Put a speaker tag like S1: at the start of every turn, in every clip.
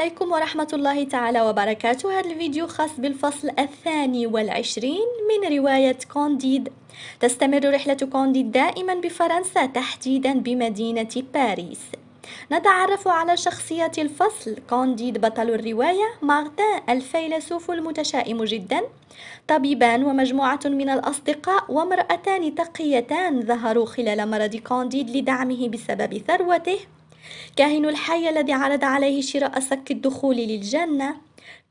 S1: عليكم ورحمة الله تعالى وبركاته هذا الفيديو خاص بالفصل الثاني والعشرين من رواية كونديد تستمر رحلة كونديد دائما بفرنسا تحديدا بمدينة باريس نتعرف على شخصية الفصل كونديد بطل الرواية مارتان الفيلسوف المتشائم جدا طبيبان ومجموعة من الأصدقاء وامرأتان تقيتان ظهروا خلال مرض كونديد لدعمه بسبب ثروته كاهن الحي الذي عرض عليه شراء سك الدخول للجنة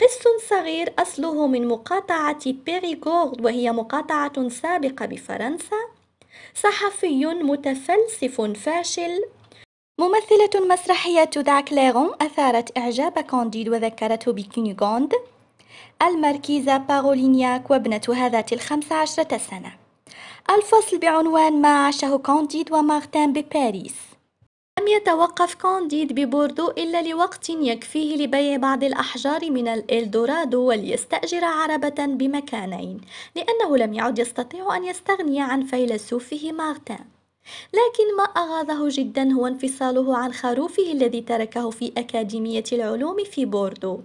S1: قس صغير أصله من مقاطعة بيريغورد وهي مقاطعة سابقة بفرنسا صحفي متفلسف فاشل ممثلة مسرحية تودع كليرون أثارت إعجاب كانديد وذكرته بكينيغوند المركيزة بارولينياك وابنة ذات الخمس عشرة سنة الفصل بعنوان ما عاشه كانديد ومارتان بباريس لم يتوقف كانديد ببوردو إلا لوقت يكفيه لبيع بعض الأحجار من الإلدورادو وليستأجر عربة بمكانين لأنه لم يعد يستطيع أن يستغني عن فيلسوفه مارتان لكن ما أغاظه جدا هو انفصاله عن خروفه الذي تركه في أكاديمية العلوم في بوردو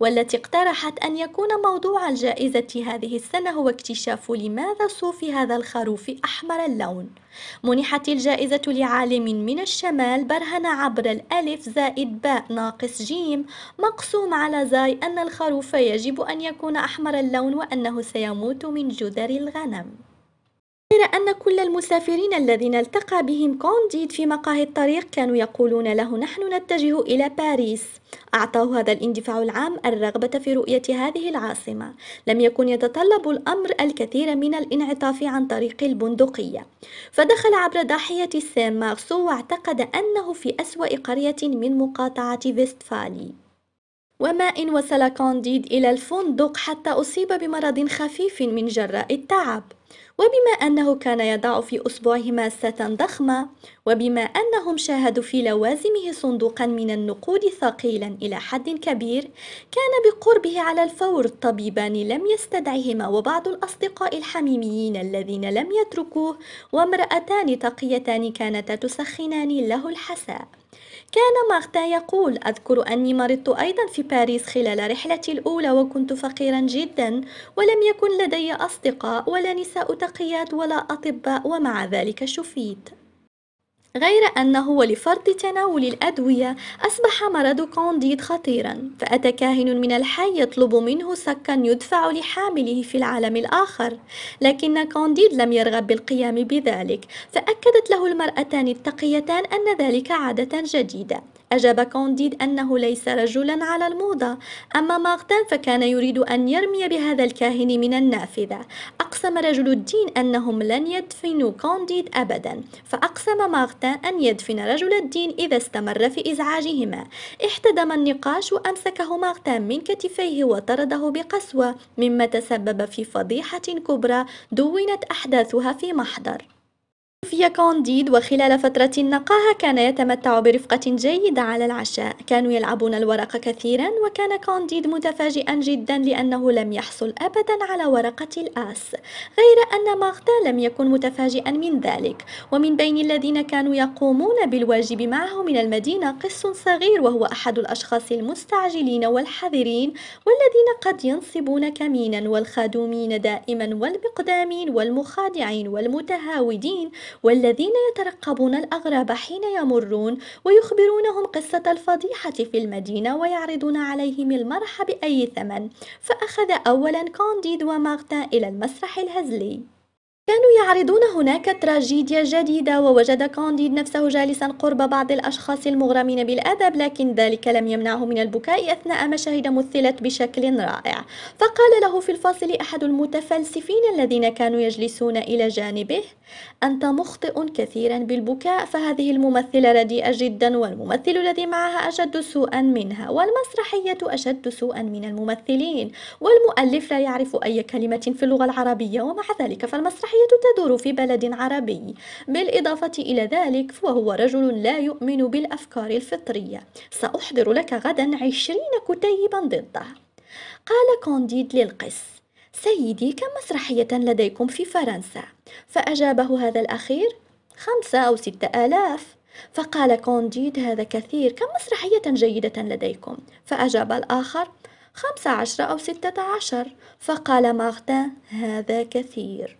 S1: والتي اقترحت أن يكون موضوع الجائزة هذه السنة هو اكتشاف لماذا صوف هذا الخروف أحمر اللون منحت الجائزة لعالم من الشمال برهن عبر الألف زائد باء ناقص جيم مقسوم على زاي أن الخروف يجب أن يكون أحمر اللون وأنه سيموت من جذر الغنم غير أن كل المسافرين الذين التقى بهم كونديد في مقاهي الطريق كانوا يقولون له نحن نتجه إلى باريس أعطاه هذا الاندفاع العام الرغبة في رؤية هذه العاصمة لم يكن يتطلب الأمر الكثير من الانعطاف عن طريق البندقية فدخل عبر ضاحية سان مارسو واعتقد أنه في أسوأ قرية من مقاطعة فيستفالي وما إن وصل كونديد إلى الفندق حتى أصيب بمرض خفيف من جراء التعب وبما أنه كان يضع في أصبعهما ساتا ضخمة وبما أنهم شاهدوا في لوازمه صندوقا من النقود ثقيلا إلى حد كبير كان بقربه على الفور طبيبان لم يستدعهما وبعض الأصدقاء الحميميين الذين لم يتركوه وامرأتان تقيتان كانتا تسخنان له الحساء كان مارتا يقول أذكر أني مرضت أيضا في باريس خلال رحلتي الأولى وكنت فقيرا جدا ولم يكن لدي أصدقاء ولا نساء تقيات ولا أطباء ومع ذلك شفيت غير أنه لفرط تناول الأدوية أصبح مرض كونديد خطيرا فأتى كاهن من الحي يطلب منه سكا يدفع لحامله في العالم الآخر لكن كونديد لم يرغب بالقيام بذلك فأكدت له المرأتان التقيتان أن ذلك عادة جديدة أجاب كونديد أنه ليس رجلا على الموضة أما مارتن فكان يريد أن يرمي بهذا الكاهن من النافذة أقسم رجل الدين أنهم لن يدفنوا كونديد أبدا فأقسم مارتن أن يدفن رجل الدين إذا استمر في إزعاجهما احتدم النقاش وأمسكه مارتن من كتفيه وطرده بقسوة مما تسبب في فضيحة كبرى دونت أحداثها في محضر في كونديد وخلال فترة النقاهة كان يتمتع برفقة جيدة على العشاء كانوا يلعبون الورق كثيرا وكان كونديد متفاجئا جدا لأنه لم يحصل أبدا على ورقة الآس غير أن ماغدا لم يكن متفاجئا من ذلك ومن بين الذين كانوا يقومون بالواجب معه من المدينة قس صغير وهو أحد الأشخاص المستعجلين والحذرين والذين قد ينصبون كمينا والخادمين دائما والمقدامين والمخادعين والمتهاودين والذين يترقبون الأغراب حين يمرون ويخبرونهم قصة الفضيحة في المدينة ويعرضون عليهم المرح بأي ثمن فأخذ أولا كانديد وماغتا إلى المسرح الهزلي كانوا يعرضون هناك تراجيديا جديدة ووجد كانديد نفسه جالسا قرب بعض الأشخاص المغرمين بالأدب لكن ذلك لم يمنعه من البكاء أثناء مشاهد مثلت بشكل رائع فقال له في الفاصل أحد المتفلسفين الذين كانوا يجلسون إلى جانبه أنت مخطئ كثيرا بالبكاء فهذه الممثلة رديئة جدا والممثل الذي معها أشد سوءا منها والمسرحية أشد سوءا من الممثلين والمؤلف لا يعرف أي كلمة في اللغة العربية ومع ذلك فالمسرحية الحياة تدور في بلد عربي بالإضافة إلى ذلك فهو رجل لا يؤمن بالأفكار الفطرية سأحضر لك غدا عشرين كتيبا ضده قال كونديد للقس سيدي كم مسرحية لديكم في فرنسا؟ فأجابه هذا الأخير خمسة أو ستة آلاف فقال كونديد هذا كثير كم مسرحية جيدة لديكم؟ فأجاب الآخر خمسة عشر أو ستة عشر فقال مارتن هذا كثير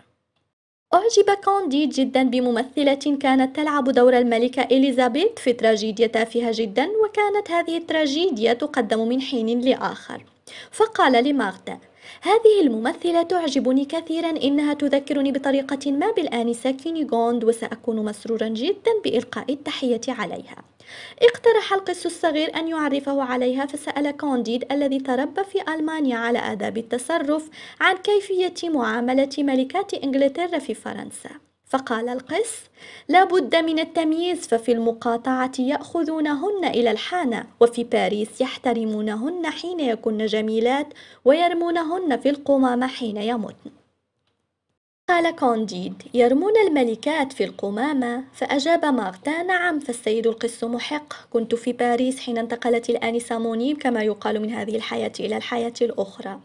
S1: أعجب كوندي جدا بممثلة كانت تلعب دور الملكة إليزابيث في تراجيديا تافهة جدا وكانت هذه التراجيديا تقدم من حين لآخر فقال لمارتا هذه الممثلة تعجبني كثيرا إنها تذكرني بطريقة ما بالآنسة كينيغوند وسأكون مسرورا جدا بإلقاء التحية عليها اقترح القس الصغير أن يعرفه عليها فسأل كونديد الذي تربى في ألمانيا على آداب التصرف عن كيفية معاملة ملكات إنجلترا في فرنسا فقال القس لابد من التمييز ففي المقاطعة يأخذونهن إلى الحانة وفي باريس يحترمونهن حين يكن جميلات ويرمونهن في القمامة حين يمتن قال كونديد يرمون الملكات في القمامة فأجاب مارتا نعم فالسيد القس محق كنت في باريس حين انتقلت الآنسة مونيب كما يقال من هذه الحياة إلى الحياة الأخرى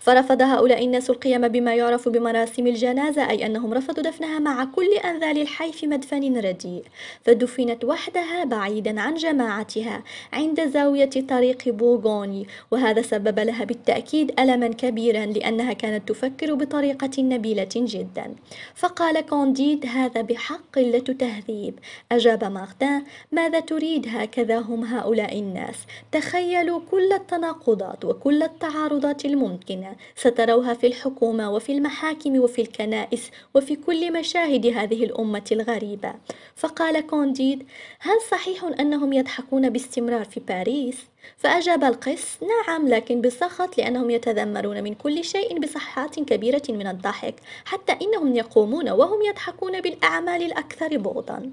S1: فرفض هؤلاء الناس القيام بما يعرف بمراسم الجنازة أي أنهم رفضوا دفنها مع كل أنذال الحي في مدفن رديء فدفنت وحدها بعيدا عن جماعتها عند زاوية طريق بوغوني وهذا سبب لها بالتأكيد ألما كبيرا لأنها كانت تفكر بطريقة نبيلة جدا جدا فقال كونديد هذا بحق قلة تهذيب أجاب مارتان ماذا تريد هكذا هم هؤلاء الناس تخيلوا كل التناقضات وكل التعارضات الممكنة ستروها في الحكومة وفي المحاكم وفي الكنائس وفي كل مشاهد هذه الأمة الغريبة فقال كونديد هل صحيح أنهم يضحكون باستمرار في باريس؟ فأجاب القس نعم لكن بسخط لأنهم يتذمرون من كل شيء بصحات كبيرة من الضحك حتى إنهم يقومون وهم يضحكون بالأعمال الأكثر بغضاً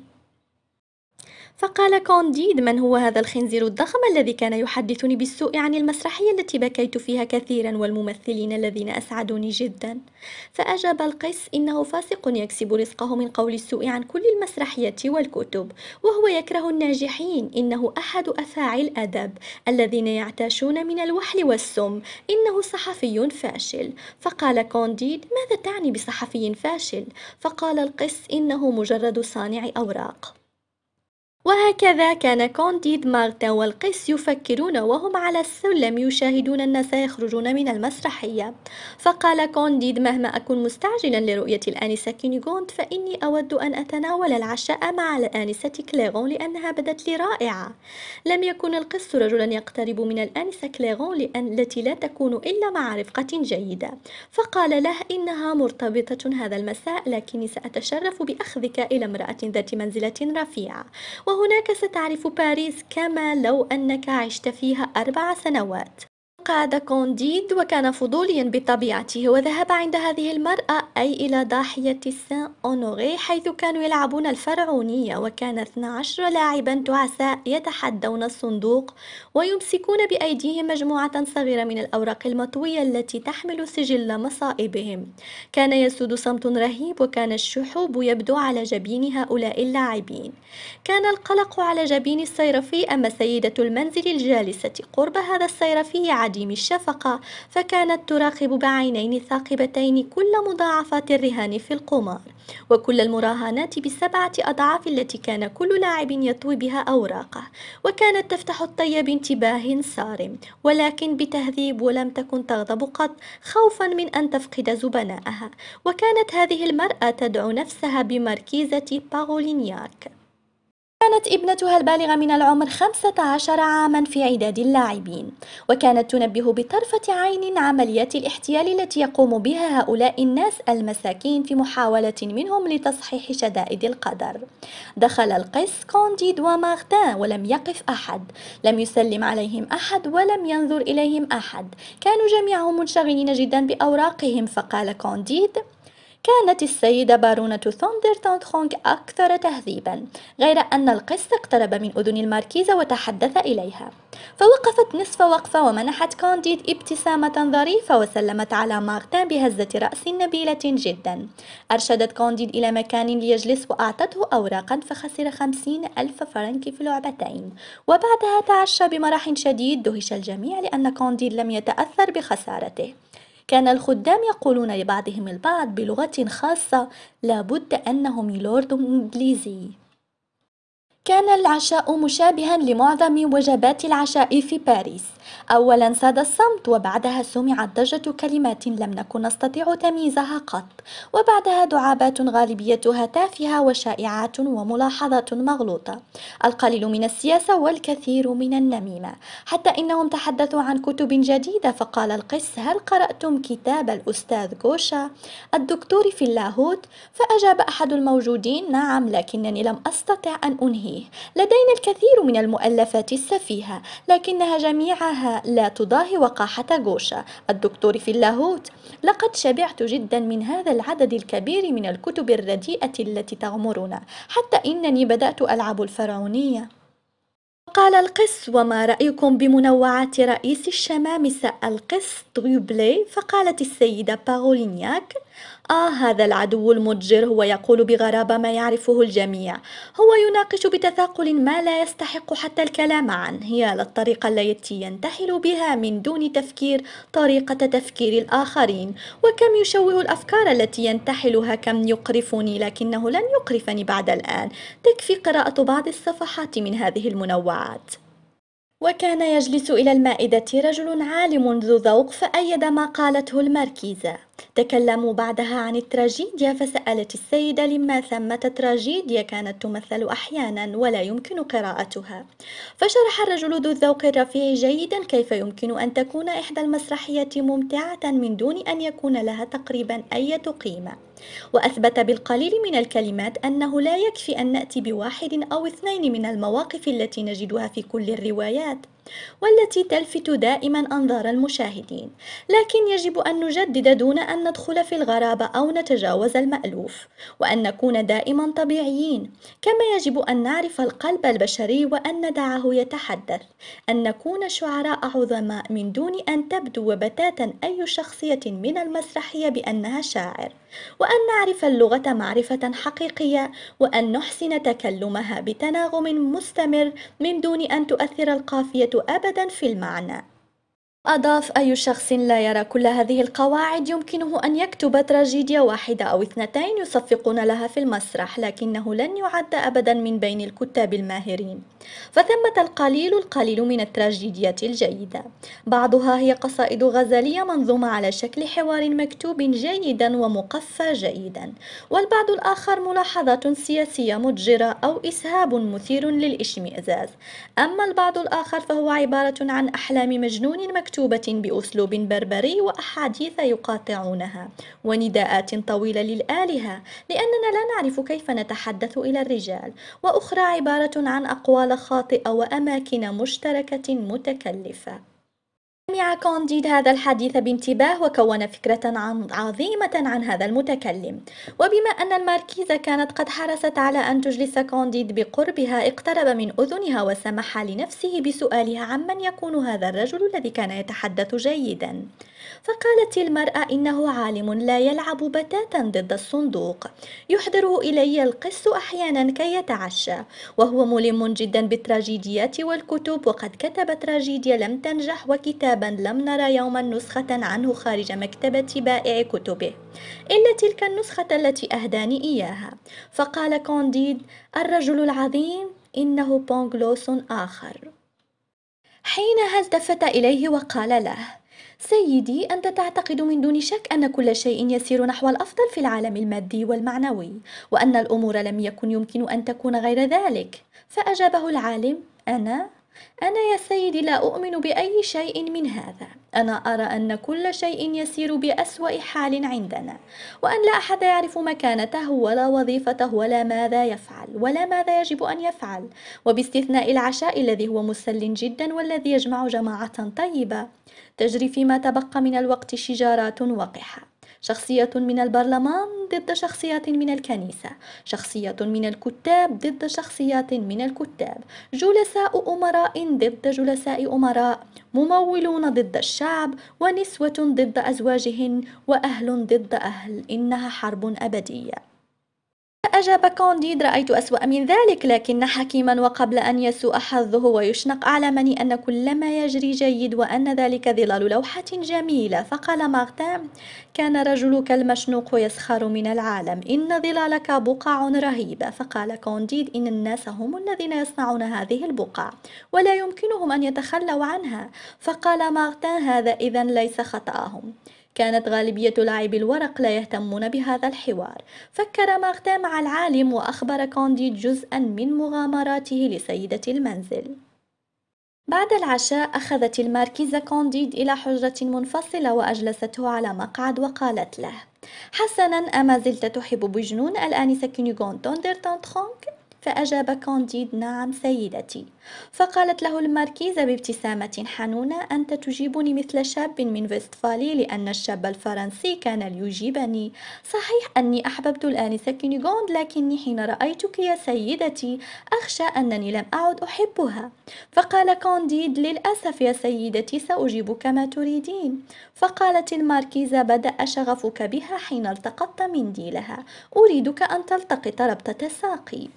S1: فقال كونديد من هو هذا الخنزير الضخم الذي كان يحدثني بالسوء عن المسرحية التي بكيت فيها كثيرا والممثلين الذين أسعدوني جدا فأجاب القس إنه فاسق يكسب رزقه من قول السوء عن كل المسرحية والكتب وهو يكره الناجحين إنه أحد أفاعي الأدب الذين يعتاشون من الوحل والسم إنه صحفي فاشل فقال كونديد ماذا تعني بصحفي فاشل؟ فقال القس إنه مجرد صانع أوراق وهكذا كان كونديد مارتا والقس يفكرون وهم على السلم يشاهدون الناس يخرجون من المسرحية فقال كونديد مهما أكن مستعجلا لرؤية الآنسة كينيغوند فإني أود أن أتناول العشاء مع الآنسة كليغون لأنها بدت لي رائعة لم يكن القس رجلا يقترب من الآنسة كليغون لأن التي لا تكون إلا مع رفقة جيدة فقال له إنها مرتبطة هذا المساء لكني سأتشرف بأخذك إلى امرأة ذات منزلة رفيعة وهو وهناك ستعرف باريس كما لو أنك عشت فيها أربع سنوات قعد كونديد وكان فضوليا بطبيعته وذهب عند هذه المرأة أي إلى ضاحية سان أونوري حيث كانوا يلعبون الفرعونية وكان 12 لاعبا تعساء يتحدون الصندوق ويمسكون بأيديهم مجموعة صغيرة من الأوراق المطوية التي تحمل سجل مصائبهم كان يسود صمت رهيب وكان الشحوب يبدو على جبين هؤلاء اللاعبين كان القلق على جبين الصيرفي أما سيدة المنزل الجالسة قرب هذا الصيرفي عديد عديم الشفقة فكانت تراقب بعينين ثاقبتين كل مضاعفات الرهان في القمار وكل المراهنات بسبعة أضعاف التي كان كل لاعب يطوي بها أوراقه وكانت تفتح الطي بانتباه صارم ولكن بتهذيب ولم تكن تغضب قط خوفا من أن تفقد زبنائها وكانت هذه المرأة تدعو نفسها بمركيزة باغولينياك كانت ابنتها البالغة من العمر 15 عاما في عداد اللاعبين وكانت تنبه بطرفة عين عمليات الاحتيال التي يقوم بها هؤلاء الناس المساكين في محاولة منهم لتصحيح شدائد القدر دخل القس كونديد ومارتان ولم يقف أحد لم يسلم عليهم أحد ولم ينظر إليهم أحد كانوا جميعهم منشغلين جدا بأوراقهم فقال كونديد كانت السيدة بارونة ثوندر تونتخونغ أكثر تهذيبا غير أن القس اقترب من أذن الماركيزة وتحدث إليها فوقفت نصف وقفة ومنحت كونديد ابتسامة ظريفة وسلمت على مارتان بهزة رأس نبيلة جدا أرشدت كونديد إلى مكان ليجلس وأعطته أوراقا فخسر خمسين ألف فرنك في لعبتين وبعدها تعشى بمرح شديد دهش الجميع لأن كونديد لم يتأثر بخسارته كان الخدام يقولون لبعضهم البعض بلغة خاصة لابد أنهم لورد إنجليزي كان العشاء مشابها لمعظم وجبات العشاء في باريس أولا ساد الصمت وبعدها سمعت ضجة كلمات لم نكن نستطيع تمييزها قط وبعدها دعابات غالبيتها تافهة وشائعات وملاحظات مغلوطة القليل من السياسة والكثير من النميمة حتى إنهم تحدثوا عن كتب جديدة فقال القس هل قرأتم كتاب الأستاذ غوشا الدكتور في اللاهوت فأجاب أحد الموجودين نعم لكنني لم أستطع أن أنهيه لدينا الكثير من المؤلفات السفيهة لكنها جميعها لا تضاهي وقاحة جوشا الدكتور في اللاهوت لقد شبعت جدا من هذا العدد الكبير من الكتب الرديئة التي تغمرنا حتى إنني بدأت ألعب الفرعونية قال القس وما رأيكم بمنوعات رئيس الشمامسة القس دوبلي فقالت السيدة باغولينياك آه هذا العدو المضجر هو يقول بغرابة ما يعرفه الجميع هو يناقش بتثاقل ما لا يستحق حتى الكلام عنه هي الطريقة التي ينتحل بها من دون تفكير طريقة تفكير الآخرين وكم يشوه الأفكار التي ينتحلها كم يقرفني لكنه لن يقرفني بعد الآن تكفي قراءة بعض الصفحات من هذه المنوعات وكان يجلس إلى المائدة رجل عالم ذو ذوق فأيد ما قالته المركيزة تكلموا بعدها عن التراجيديا فسألت السيدة لما ثمة تراجيديا كانت تمثل أحيانا ولا يمكن قراءتها فشرح الرجل ذو الذوق الرفيع جيدا كيف يمكن أن تكون إحدى المسرحيات ممتعة من دون أن يكون لها تقريبا أي قيمة وأثبت بالقليل من الكلمات أنه لا يكفي أن نأتي بواحد أو اثنين من المواقف التي نجدها في كل الروايات والتي تلفت دائما أنظار المشاهدين لكن يجب أن نجدد دون أن ندخل في الغرابة أو نتجاوز المألوف وأن نكون دائما طبيعيين كما يجب أن نعرف القلب البشري وأن ندعه يتحدث أن نكون شعراء عظماء من دون أن تبدو بتاتا أي شخصية من المسرحية بأنها شاعر وأن نعرف اللغة معرفة حقيقية وأن نحسن تكلمها بتناغم مستمر من دون أن تؤثر القافية أبدا في المعنى أضاف أي شخص لا يرى كل هذه القواعد يمكنه أن يكتب تراجيديا واحدة أو اثنتين يصفقون لها في المسرح لكنه لن يعد أبدا من بين الكتاب الماهرين فثمة القليل القليل من التراجيديات الجيدة بعضها هي قصائد غزلية منظومة على شكل حوار مكتوب جيدا ومقفى جيدا والبعض الآخر ملاحظات سياسية مضجرة أو إسهاب مثير للإشمئزاز أما البعض الآخر فهو عبارة عن أحلام مجنون مكتوبة بأسلوب بربري وأحاديث يقاطعونها ونداءات طويلة للآلهة لأننا لا نعرف كيف نتحدث إلى الرجال وأخرى عبارة عن أقوال خاطئة وأماكن مشتركة متكلفة سمع كونديد هذا الحديث بانتباه وكون فكرة عن عظيمة عن هذا المتكلم وبما أن الماركيزة كانت قد حرصت على أن تجلس كونديد بقربها اقترب من أذنها وسمح لنفسه بسؤالها عمن يكون هذا الرجل الذي كان يتحدث جيدا فقالت المرأة إنه عالم لا يلعب بتاتا ضد الصندوق يحضره إلي القس أحيانا كي يتعشى وهو ملم جدا بالتراجيديات والكتب وقد كتب تراجيديا لم تنجح وكتابا لم نرى يوما نسخة عنه خارج مكتبة بائع كتبه إلا تلك النسخة التي أهداني إياها فقال كونديد الرجل العظيم إنه بونغلوس آخر حينها التفت إليه وقال له سيدي انت تعتقد من دون شك ان كل شيء يسير نحو الافضل في العالم المادي والمعنوي وان الامور لم يكن يمكن ان تكون غير ذلك فاجابه العالم انا أنا يا سيدي لا أؤمن بأي شيء من هذا أنا أرى أن كل شيء يسير بأسوأ حال عندنا وأن لا أحد يعرف مكانته ولا وظيفته ولا ماذا يفعل ولا ماذا يجب أن يفعل وباستثناء العشاء الذي هو مسل جدا والذي يجمع جماعة طيبة تجري فيما تبقى من الوقت شجارات وقحة شخصية من البرلمان ضد شخصية من الكنيسة شخصية من الكتاب ضد شخصيات من الكتاب جلساء أمراء ضد جلساء أمراء ممولون ضد الشعب ونسوة ضد أزواجهن وأهل ضد أهل إنها حرب أبدية فأجاب كونديد رأيت أسوأ من ذلك لكن حكيما وقبل أن يسوء حظه ويشنق أعلمني أن كل ما يجري جيد وأن ذلك ظلال لوحة جميلة فقال مارتان كان رجلك المشنوق يسخر من العالم إن ظلالك بقع رهيبة فقال كونديد إن الناس هم الذين يصنعون هذه البقع ولا يمكنهم أن يتخلوا عنها فقال مارتان هذا إذا ليس خطأهم كانت غالبية لاعبي الورق لا يهتمون بهذا الحوار فكر ماغتا مع العالم وأخبر كوندي جزءا من مغامراته لسيدة المنزل بعد العشاء أخذت الماركيزة كونديد إلى حجرة منفصلة وأجلسته على مقعد وقالت له حسنا أما زلت تحب بجنون الآنسة كينيغون توندر تانتخونك؟ فأجاب كانديد نعم سيدتي فقالت له الماركيزة بابتسامة حنونة أنت تجيبني مثل شاب من فيستفالي لأن الشاب الفرنسي كان ليجيبني صحيح أني أحببت الآنسة كينيغوند لكني حين رأيتك يا سيدتي أخشى أنني لم أعد أحبها فقال كانديد للأسف يا سيدتي سأجيب كما تريدين فقالت الماركيزة بدأ شغفك بها حين التقطت منديلها أريدك أن تلتقط ربطة ساقي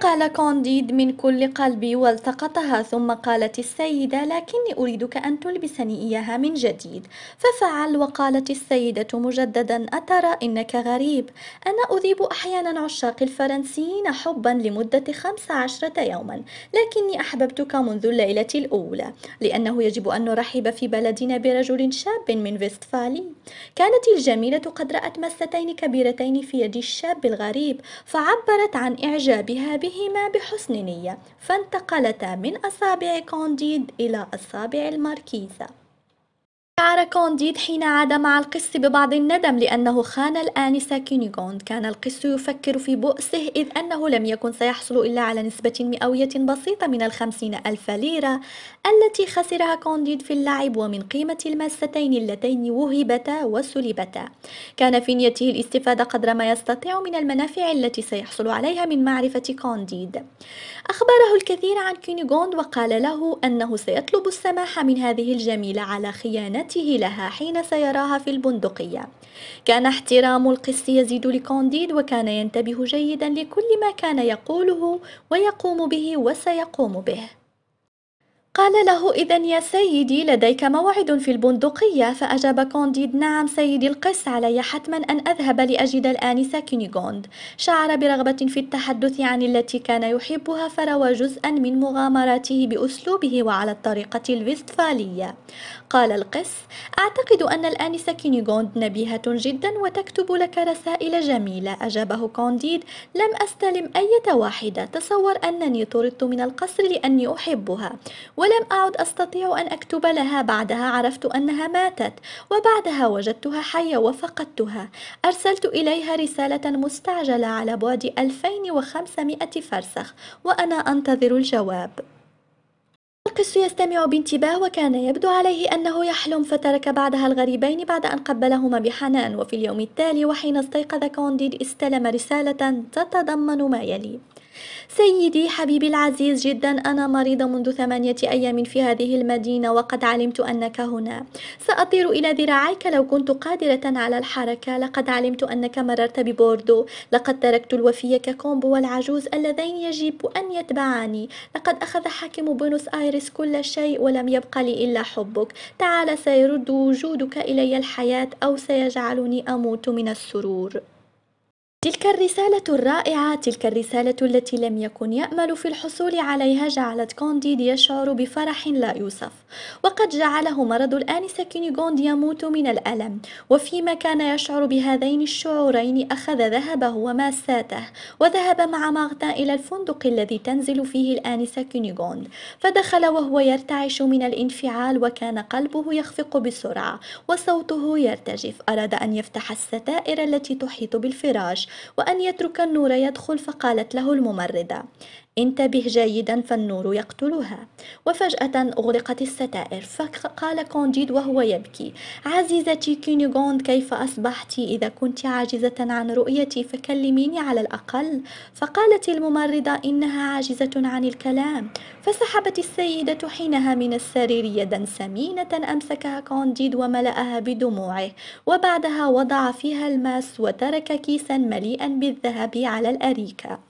S1: قال كونديد من كل قلبي والتقطها ثم قالت السيدة لكني أريدك أن تلبسني إياها من جديد ففعل وقالت السيدة مجددا أترى إنك غريب أنا أذيب أحيانا عشاق الفرنسيين حبا لمدة خمس عشرة يوما لكني أحببتك منذ الليلة الأولى لأنه يجب أن نرحب في بلدنا برجل شاب من فيستفالي كانت الجميلة قد رأت مستين كبيرتين في يد الشاب الغريب فعبرت عن إعجابها به بهما بحسن نية فانتقلتا من أصابع كونديد إلى أصابع الماركيزة شعر كونديد حين عاد مع القس ببعض الندم لأنه خان الآنسة كينيغوند كان القس يفكر في بؤسه إذ أنه لم يكن سيحصل إلا على نسبة مئوية بسيطة من الخمسين ألف ليرة التي خسرها كونديد في اللعب ومن قيمة الماستين اللتين وهبتا وسلبتا كان في نيته الاستفادة قدر ما يستطيع من المنافع التي سيحصل عليها من معرفة كونديد أخبره الكثير عن كينيغوند وقال له أنه سيطلب السماح من هذه الجميلة على خيانته ومحبته لها حين سيراها في البندقية كان احترام القس يزيد لكونديد وكان ينتبه جيدا لكل ما كان يقوله ويقوم به وسيقوم به قال له إذا يا سيدي لديك موعد في البندقية فأجاب كونديد نعم سيدي القس علي حتما أن أذهب لأجد الآنسة كينيغوند شعر برغبة في التحدث عن التي كان يحبها فروى جزءا من مغامراته بأسلوبه وعلى الطريقة الفيستفالية قال القس أعتقد أن الآنسة كينيغوند نبيهة جدا وتكتب لك رسائل جميلة أجابه كونديد لم أستلم أية واحدة تصور أنني طردت من القصر لأني أحبها ولم أعد أستطيع أن أكتب لها بعدها عرفت أنها ماتت وبعدها وجدتها حية وفقدتها أرسلت إليها رسالة مستعجلة على بعد 2500 فرسخ وأنا أنتظر الجواب القس يستمع بانتباه وكان يبدو عليه أنه يحلم فترك بعدها الغريبين بعد أن قبلهما بحنان وفي اليوم التالي وحين استيقظ كونديد استلم رسالة تتضمن ما يلي سيدي حبيبي العزيز جدا أنا مريضة منذ ثمانية أيام في هذه المدينة وقد علمت أنك هنا سأطير إلى ذراعيك لو كنت قادرة على الحركة لقد علمت أنك مررت ببوردو لقد تركت الوفية كومبو والعجوز اللذين يجب أن يتبعاني لقد أخذ حاكم بونوس آيرس كل شيء ولم يبق لي إلا حبك تعال سيرد وجودك إلي الحياة أو سيجعلني أموت من السرور تلك الرسالة الرائعة تلك الرسالة التي لم يكن يأمل في الحصول عليها جعلت كونديد يشعر بفرح لا يوصف وقد جعله مرض الآنسة كينيغوند يموت من الألم وفيما كان يشعر بهذين الشعورين أخذ ذهبه وماساته وذهب مع ماغتا إلى الفندق الذي تنزل فيه الآنسة كينيغوند فدخل وهو يرتعش من الانفعال وكان قلبه يخفق بسرعة وصوته يرتجف أراد أن يفتح الستائر التي تحيط بالفراش وأن يترك النور يدخل فقالت له الممرضة انتبه جيدا فالنور يقتلها وفجأة أغلقت الستائر فقال كونديد وهو يبكي عزيزتي كينيغوند كيف أصبحت إذا كنت عاجزة عن رؤيتي فكلميني على الأقل فقالت الممرضة إنها عاجزة عن الكلام فسحبت السيدة حينها من السرير يدا سمينة أمسكها كونديد وملأها بدموعه وبعدها وضع فيها الماس وترك كيسا مليئا بالذهب على الأريكة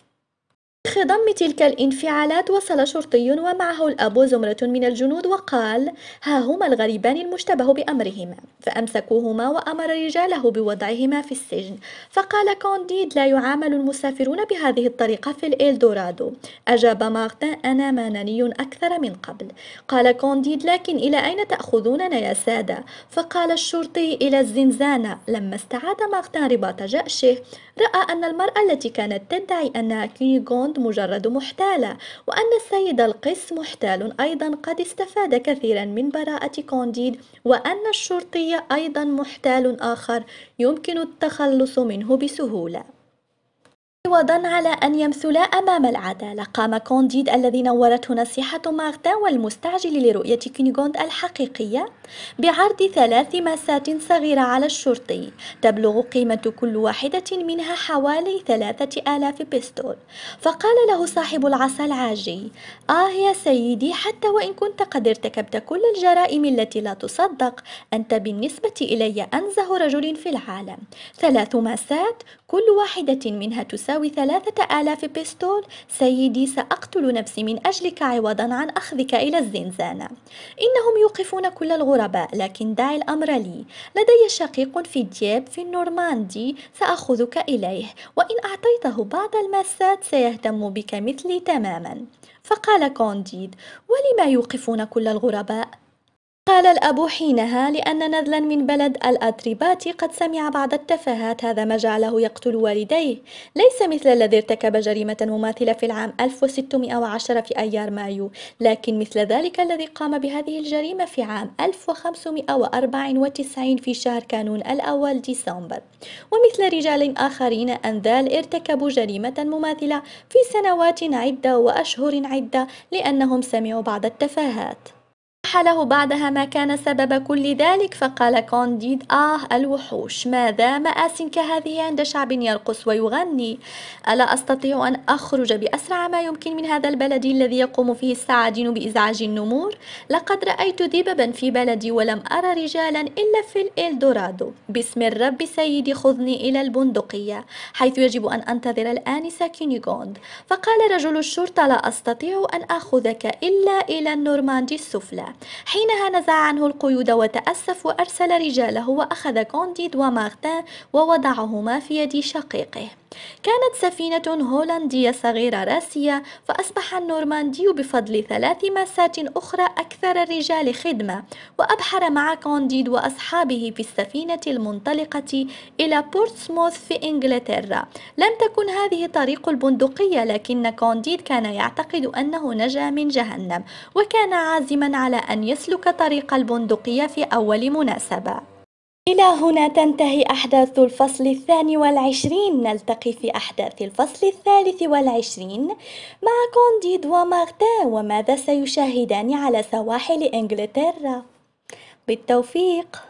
S1: في تلك الانفعالات وصل شرطي ومعه الأب زمرة من الجنود وقال ها هما الغريبان المشتبه بأمرهما فأمسكوهما وأمر رجاله بوضعهما في السجن فقال كونديد لا يعامل المسافرون بهذه الطريقة في الإلدورادو أجاب مارتن أنا ماناني أكثر من قبل قال كونديد لكن إلى أين تأخذوننا يا سادة فقال الشرطي إلى الزنزانة لما استعاد مارتن رباط جأشه رأى أن المرأة التي كانت تدعي أنها كينيغوند مجرد محتالة وأن السيد القس محتال أيضا قد استفاد كثيرا من براءة كونديد وأن الشرطي أيضا محتال آخر يمكن التخلص منه بسهولة عوضا على أن يمثلا أمام العدالة قام كونديد الذي نورته نصيحة ماغدا والمستعجل لرؤية كينيغوند الحقيقية بعرض ثلاث ماسات صغيرة على الشرطي تبلغ قيمة كل واحدة منها حوالي ثلاثة آلاف بستول فقال له صاحب العصا العاجي آه يا سيدي حتى وإن كنت قد ارتكبت كل الجرائم التي لا تصدق أنت بالنسبة إلي أنزه رجل في العالم ثلاث ماسات كل واحدة منها تساوي تساوي ثلاثة آلاف بيستول سيدي سأقتل نفسي من أجلك عوضا عن أخذك إلى الزنزانة إنهم يوقفون كل الغرباء لكن دع الأمر لي لدي شقيق في دياب في النورماندي سأخذك إليه وإن أعطيته بعض الماسات سيهتم بك مثلي تماما فقال كونديد ولما يوقفون كل الغرباء قال الأب حينها لأن نذلا من بلد الأتريبات قد سمع بعض التفاهات هذا ما جعله يقتل والديه ليس مثل الذي ارتكب جريمة مماثلة في العام 1610 في أيار مايو لكن مثل ذلك الذي قام بهذه الجريمة في عام 1594 في شهر كانون الأول ديسمبر ومثل رجال آخرين أنذال ارتكبوا جريمة مماثلة في سنوات عدة وأشهر عدة لأنهم سمعوا بعض التفاهات وضح له بعدها ما كان سبب كل ذلك فقال كونديد آه الوحوش ماذا مآس كهذه عند شعب يرقص ويغني ألا أستطيع أن أخرج بأسرع ما يمكن من هذا البلد الذي يقوم فيه السعادين بإزعاج النمور لقد رأيت ذببا في بلدي ولم أرى رجالا إلا في الإلدورادو باسم الرب سيدي خذني إلى البندقية حيث يجب أن أنتظر الآنسة كينيغوند فقال رجل الشرطة لا أستطيع أن أخذك إلا إلى النورماندي السفلى حينها نزع عنه القيود وتأسف وأرسل رجاله وأخذ كونديد ومارتان ووضعهما في يد شقيقه كانت سفينة هولندية صغيرة راسية فأصبح النورماندي بفضل ثلاث ماسات أخرى أكثر الرجال خدمة وأبحر مع كونديد وأصحابه في السفينة المنطلقة إلى بورتسموث في إنجلترا لم تكن هذه طريق البندقية لكن كونديد كان يعتقد أنه نجا من جهنم وكان عازما على أن يسلك طريق البندقية في أول مناسبة إلى هنا تنتهي أحداث الفصل الثاني والعشرين نلتقي في أحداث الفصل الثالث والعشرين مع كونديد ومارتان وماذا سيشاهدان على سواحل إنجلترا بالتوفيق